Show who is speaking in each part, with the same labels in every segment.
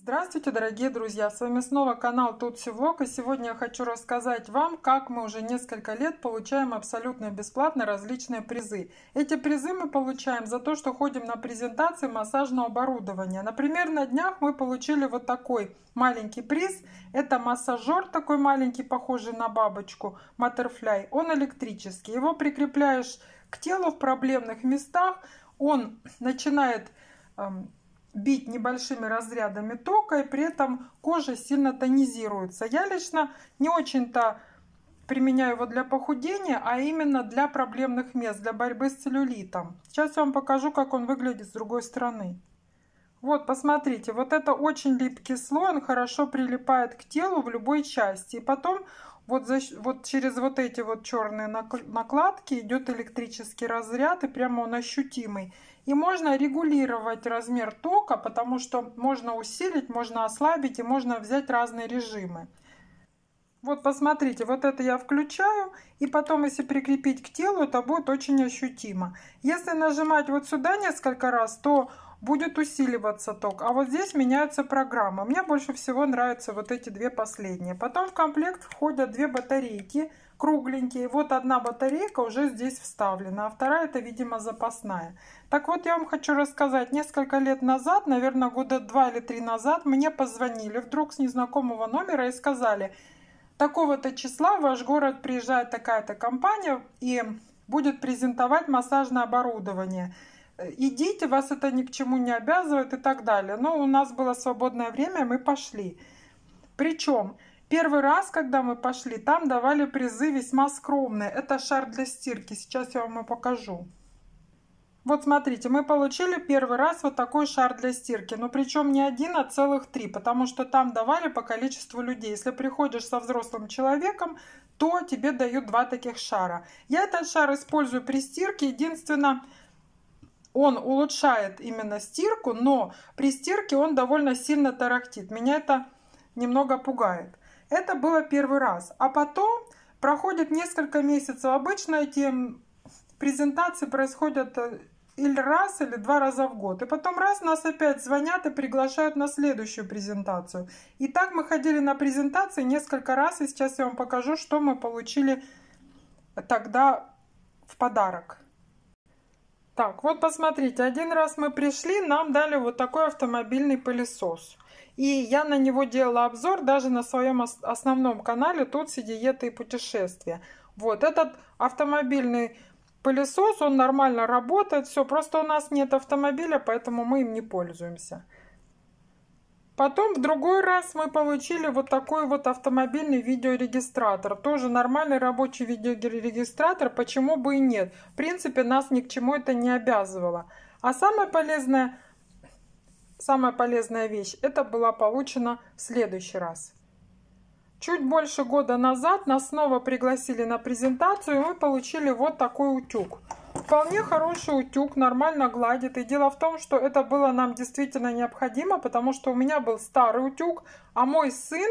Speaker 1: Здравствуйте, дорогие друзья! С вами снова канал Тут Севлог, и сегодня я хочу рассказать вам, как мы уже несколько лет получаем абсолютно бесплатно различные призы. Эти призы мы получаем за то, что ходим на презентации массажного оборудования. Например, на днях мы получили вот такой маленький приз. Это массажер такой маленький, похожий на бабочку, матерфляй. Он электрический. Его прикрепляешь к телу в проблемных местах. Он начинает эм, бить небольшими разрядами тока, и при этом кожа сильно тонизируется. Я лично не очень-то применяю его для похудения, а именно для проблемных мест, для борьбы с целлюлитом. Сейчас я вам покажу, как он выглядит с другой стороны. Вот, посмотрите, вот это очень липкий слой, он хорошо прилипает к телу в любой части. И потом вот, за, вот через вот эти вот черные накладки идет электрический разряд, и прямо он ощутимый. И можно регулировать размер тока, потому что можно усилить, можно ослабить и можно взять разные режимы. Вот посмотрите, вот это я включаю, и потом, если прикрепить к телу, это будет очень ощутимо. Если нажимать вот сюда несколько раз, то будет усиливаться ток. А вот здесь меняется программа. Мне больше всего нравятся вот эти две последние. Потом в комплект входят две батарейки кругленькие. Вот одна батарейка уже здесь вставлена, а вторая это, видимо, запасная. Так вот, я вам хочу рассказать. Несколько лет назад, наверное, года два или три назад, мне позвонили вдруг с незнакомого номера и сказали, такого-то числа в ваш город приезжает такая-то компания и будет презентовать массажное оборудование идите, вас это ни к чему не обязывает и так далее. Но у нас было свободное время, мы пошли. Причем первый раз, когда мы пошли, там давали призы весьма скромные. Это шар для стирки, сейчас я вам и покажу. Вот смотрите, мы получили первый раз вот такой шар для стирки. Но ну, причем не один, а целых три, потому что там давали по количеству людей. Если приходишь со взрослым человеком, то тебе дают два таких шара. Я этот шар использую при стирке. Единственное, он улучшает именно стирку, но при стирке он довольно сильно тарахтит. Меня это немного пугает. Это было первый раз. А потом проходит несколько месяцев. Обычно эти презентации происходят э, или раз, или два раза в год. И потом раз нас опять звонят и приглашают на следующую презентацию. И так мы ходили на презентации несколько раз, и сейчас я вам покажу, что мы получили тогда в подарок. Так, вот посмотрите, один раз мы пришли, нам дали вот такой автомобильный пылесос. И я на него делала обзор даже на своем основном канале «Тутси, диеты и путешествия». Вот этот автомобильный пылесос, он нормально работает, все, просто у нас нет автомобиля, поэтому мы им не пользуемся. Потом в другой раз мы получили вот такой вот автомобильный видеорегистратор. Тоже нормальный рабочий видеорегистратор, почему бы и нет. В принципе, нас ни к чему это не обязывало. А самое полезное, самая полезная вещь, это была получена в следующий раз. Чуть больше года назад нас снова пригласили на презентацию, и мы получили вот такой утюг – Вполне хороший утюг, нормально гладит. И дело в том, что это было нам действительно необходимо, потому что у меня был старый утюг, а мой сын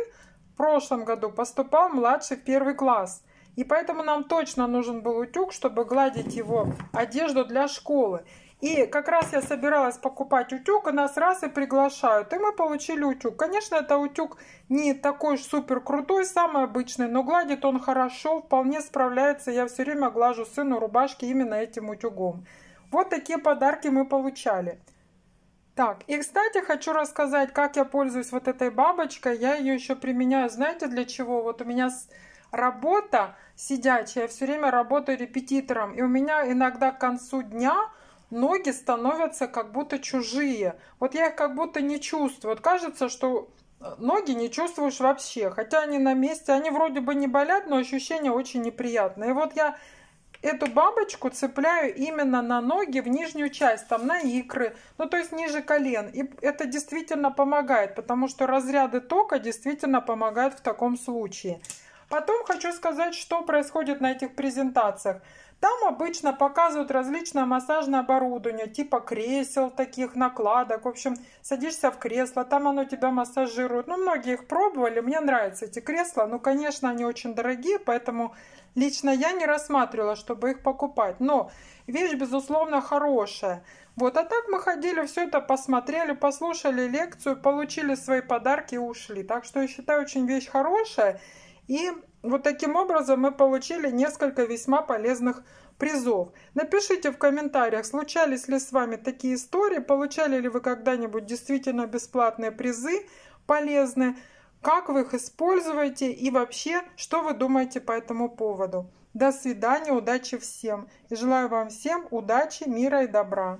Speaker 1: в прошлом году поступал младший в первый класс. И поэтому нам точно нужен был утюг, чтобы гладить его одежду для школы. И как раз я собиралась покупать утюг, и нас раз и приглашают. И мы получили утюг. Конечно, это утюг не такой уж супер крутой, самый обычный, но гладит он хорошо, вполне справляется. Я все время глажу сыну рубашки именно этим утюгом. Вот такие подарки мы получали. Так, и, кстати, хочу рассказать, как я пользуюсь вот этой бабочкой. Я ее еще применяю, знаете, для чего? Вот у меня работа сидячая, я все время работаю репетитором. И у меня иногда к концу дня ноги становятся как будто чужие. Вот я их как будто не чувствую. Вот кажется, что э, ноги не чувствуешь вообще. Хотя они на месте, они вроде бы не болят, но ощущение очень неприятное. И вот я эту бабочку цепляю именно на ноги, в нижнюю часть, там на икры, ну то есть ниже колен. И это действительно помогает, потому что разряды тока действительно помогают в таком случае. Потом хочу сказать, что происходит на этих презентациях. Там обычно показывают различное массажное оборудование, типа кресел таких, накладок. В общем, садишься в кресло, там оно тебя массажирует. Ну, многие их пробовали, мне нравятся эти кресла. Ну, конечно, они очень дорогие, поэтому лично я не рассматривала, чтобы их покупать. Но вещь, безусловно, хорошая. Вот, а так мы ходили, все это посмотрели, послушали лекцию, получили свои подарки и ушли. Так что я считаю, очень вещь хорошая. И вот таким образом мы получили несколько весьма полезных призов. Напишите в комментариях, случались ли с вами такие истории, получали ли вы когда-нибудь действительно бесплатные призы полезные, как вы их используете и вообще, что вы думаете по этому поводу. До свидания, удачи всем и желаю вам всем удачи, мира и добра.